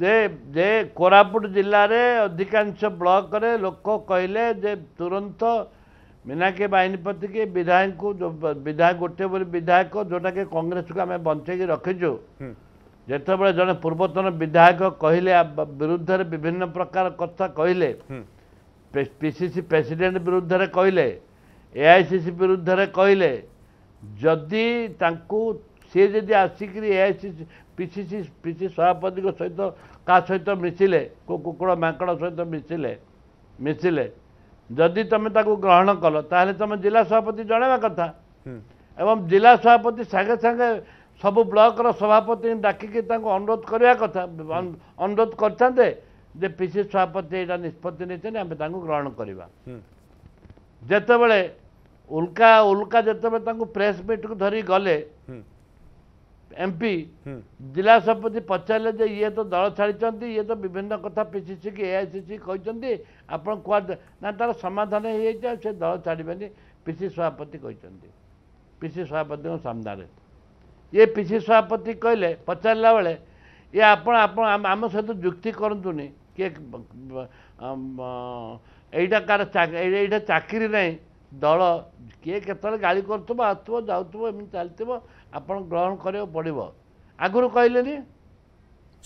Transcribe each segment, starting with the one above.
ଯେ ଯେ କୋରାପୁଟ ଜିଲ୍ଲାରେ ଅଧିକାଂଶ ବ୍ଲକରେ ଲୋକ କହିଲେ ଯେ ତୁରନ୍ତ ମିନାକ୍ଷୀ ବାହିନୀପତିକି ବିଧାୟକଙ୍କୁ ବିଧାୟକ ଗୋଟିଏ ବୋଲି ବିଧାୟକ ଯେଉଁଟାକି କଂଗ୍ରେସକୁ ଆମେ ବଞ୍ଚେଇକି ରଖିଛୁ ଯେତେବେଳେ ଜଣେ ପୂର୍ବତନ ବିଧାୟକ କହିଲେ ବିରୁଦ୍ଧରେ ବିଭିନ୍ନ ପ୍ରକାର କଥା କହିଲେ ପିସିସି ପ୍ରେସିଡେଣ୍ଟ ବିରୁଦ୍ଧରେ କହିଲେ ଏ ଆଇ ସି ସି ବିରୁଦ୍ଧରେ କହିଲେ ଯଦି ତାଙ୍କୁ ସିଏ ଯଦି ଆସିକରି A I C P C C P C ସଭାପତିଙ୍କ ସହିତ କାହା ସହିତ ମିଶିଲେ କେଉଁ କୁକୁଡ଼ ମାଙ୍କଡ଼ ସହିତ ମିଶିଲେ ମିଶିଲେ ଯଦି ତୁମେ ତାକୁ ଗ୍ରହଣ କଲ ତାହେଲେ ତୁମେ ଜିଲ୍ଲା ସଭାପତି ଜଣାଇବା କଥା ଏବଂ ଜିଲ୍ଲା ସଭାପତି ସାଙ୍ଗେ ସାଙ୍ଗେ ସବୁ ବ୍ଲକର ସଭାପତି ଡାକିକି ତାଙ୍କୁ ଅନୁରୋଧ କରିବା କଥା ଅନୁରୋଧ କରିଥାନ୍ତେ ଯେ ପି ସି ସଭାପତି ଏଇଟା ନିଷ୍ପତ୍ତି ନେଇଛନ୍ତି ଆମେ ତାଙ୍କୁ ଗ୍ରହଣ କରିବା ଯେତେବେଳେ ଉଲ୍କା ଉଲ୍କା ଯେତେବେଳେ ତାଙ୍କୁ ପ୍ରେସ୍ ମିଟ୍କୁ ଧରି ଗଲେ ଏମ୍ପି ଜିଲ୍ଲା ସଭାପତି ପଚାରିଲେ ଯେ ଇଏ ତ ଦଳ ଛାଡ଼ିଛନ୍ତି ଇଏ ତ ବିଭିନ୍ନ କଥା ପି ସି ସି କି ଏ ଆଇ ସି ସି କହିଛନ୍ତି ଆପଣ କୁହା ନା ତା'ର ସମାଧାନ ହେଇଯାଇଛି ଆଉ ସେ ଦଳ ଛାଡ଼ିବେନି ପି ସି ସଭାପତି କହିଛନ୍ତି ପି ସି ସଭାପତିଙ୍କ ସାମ୍ନାରେ ଇଏ ପି ସି ସଭାପତି କହିଲେ ପଚାରିଲା ବେଳେ ଇଏ ଆପଣ ଆପଣ ଆମ ସହିତ ଯୁକ୍ତି କରନ୍ତୁନି କିଏ ଏଇଟା କାହାର ଏଇଟା ଚାକିରି ନାହିଁ ଦଳ କିଏ କେତେବେଳେ ଗାଳି କରୁଥିବ ଆସୁଥିବ ଯାଉଥିବ ଏମିତି ଚାଲିଥିବ ଆପଣ ଗ୍ରହଣ କରିବାକୁ ପଡ଼ିବ ଆଗରୁ କହିଲେନି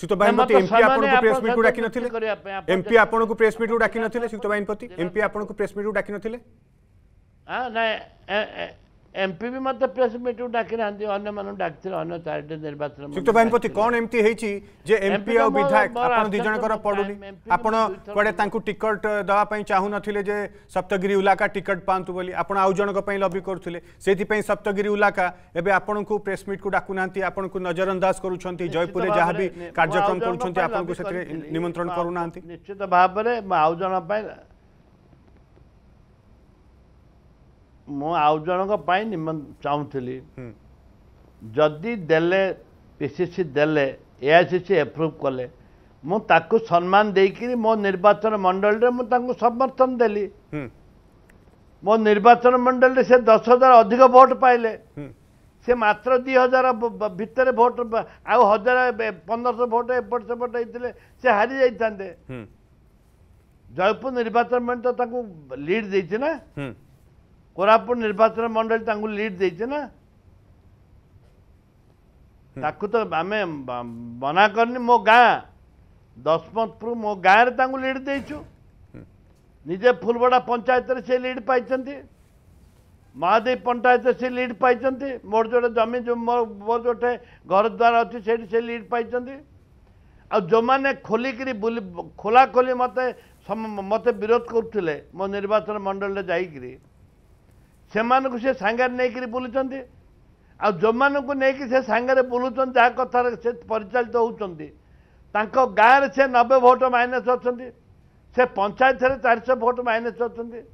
ସୁତ ବାହିନପତି ଏମପି ଆପଣଙ୍କୁ ପ୍ରେସ୍ ମିଟ୍କୁ ଡାକି ନଥିଲେ ଏମପି ଆପଣଙ୍କୁ ପ୍ରେସ୍ ମିଟ୍କୁ ଡାକି ନଥିଲେ ସୁତ ବାହିନପତି ଆପଣଙ୍କୁ ପ୍ରେସ୍ ମିଟ୍କୁ ଡାକି ନଥିଲେ ନାଇଁ एमपी भी मतलब प्रेस मीट को डाक अन्य मान डाक अन्य चार्ट निर्वाचन युक्त बाहनपति कौन एमती एमपी आ विधायक दिजर पड़ूनी आपड़े टिकट दवापी चाहू नए सप्तगिरी उलाका टिकट पात आउ जनक लबि करुते से सप्तगिरी उलाका एवं आपन को प्रेस मीट को डाकू ना आप नजरअंदाज कर जयपुर जहाँ भी कार्यक्रम करमंत्रण करूना निश्चित भाव में आउ जनप ମୁଁ ଆଉ ଜଣଙ୍କ ପାଇଁ ନିମନ୍ତ ଚାହୁଁଥିଲି ଯଦି ଦେଲେ ପିସିସି ଦେଲେ ଏ ଆଇସିସି ଏପ୍ରୁଭ୍ କଲେ ମୁଁ ତାକୁ ସମ୍ମାନ ଦେଇକିରି ମୋ ନିର୍ବାଚନ ମଣ୍ଡଳୀରେ ମୁଁ ତାଙ୍କୁ ସମର୍ଥନ ଦେଲି ମୋ ନିର୍ବାଚନ ମଣ୍ଡଳୀରେ ସେ ଦଶ ହଜାର ଅଧିକ ଭୋଟ୍ ପାଇଲେ ସେ ମାତ୍ର ଦୁଇ ହଜାର ଭିତରେ ଭୋଟ୍ ଆଉ ହଜାରେ ପନ୍ଦରଶହ ଭୋଟ୍ ଏପଟ ସେପଟ ହେଇଥିଲେ ସେ ହାରି ଯାଇଥାନ୍ତେ ଜୟପୁର ନିର୍ବାଚନ ମଣ୍ଡଳୀ ତ ତାଙ୍କୁ ଲିଡ୍ ଦେଇଛି ନା କୋରାପୁଟ ନିର୍ବାଚନ ମଣ୍ଡଳୀ ତାଙ୍କୁ ଲିଡ୍ ଦେଇଛେ ନା ତାକୁ ତ ଆମେ ମନା କରିନି ମୋ ଗାଁ ଦଶମତପୁର ମୋ ଗାଁରେ ତାଙ୍କୁ ଲିଡ୍ ଦେଇଛୁ ନିଜେ ଫୁଲବଡ଼ା ପଞ୍ଚାୟତରେ ସେ ଲିଡ୍ ପାଇଛନ୍ତି ମହାଦେବ ପଞ୍ଚାୟତରେ ସେ ଲିଡ୍ ପାଇଛନ୍ତି ମୋର ଯେଉଁଟା ଜମି ମୋର ଯେଉଁଠି ଘରଦ୍ୱାର ଅଛି ସେଇଠି ସେ ଲିଡ୍ ପାଇଛନ୍ତି ଆଉ ଯେଉଁମାନେ ଖୋଲିକିରି ବୁଲି ଖୋଲାଖୋଲି ମୋତେ ମୋତେ ବିରୋଧ କରୁଥିଲେ ମୋ ନିର୍ବାଚନ ମଣ୍ଡଳୀରେ ଯାଇକିରି ସେମାନଙ୍କୁ ସେ ସାଙ୍ଗରେ ନେଇକରି ବୁଲୁଛନ୍ତି ଆଉ ଯେଉଁମାନଙ୍କୁ ନେଇକି ସେ ସାଙ୍ଗରେ ବୁଲୁଛନ୍ତି ଯାହା କଥାରେ ସେ ପରିଚାଳିତ ହେଉଛନ୍ତି ତାଙ୍କ ଗାଁରେ ସେ ନବେ ଭୋଟ୍ ମାଇନସ୍ ଅଛନ୍ତି ସେ ପଞ୍ଚାୟତରେ ଚାରିଶହ ଭୋଟ୍ ମାଇନସ୍ ଅଛନ୍ତି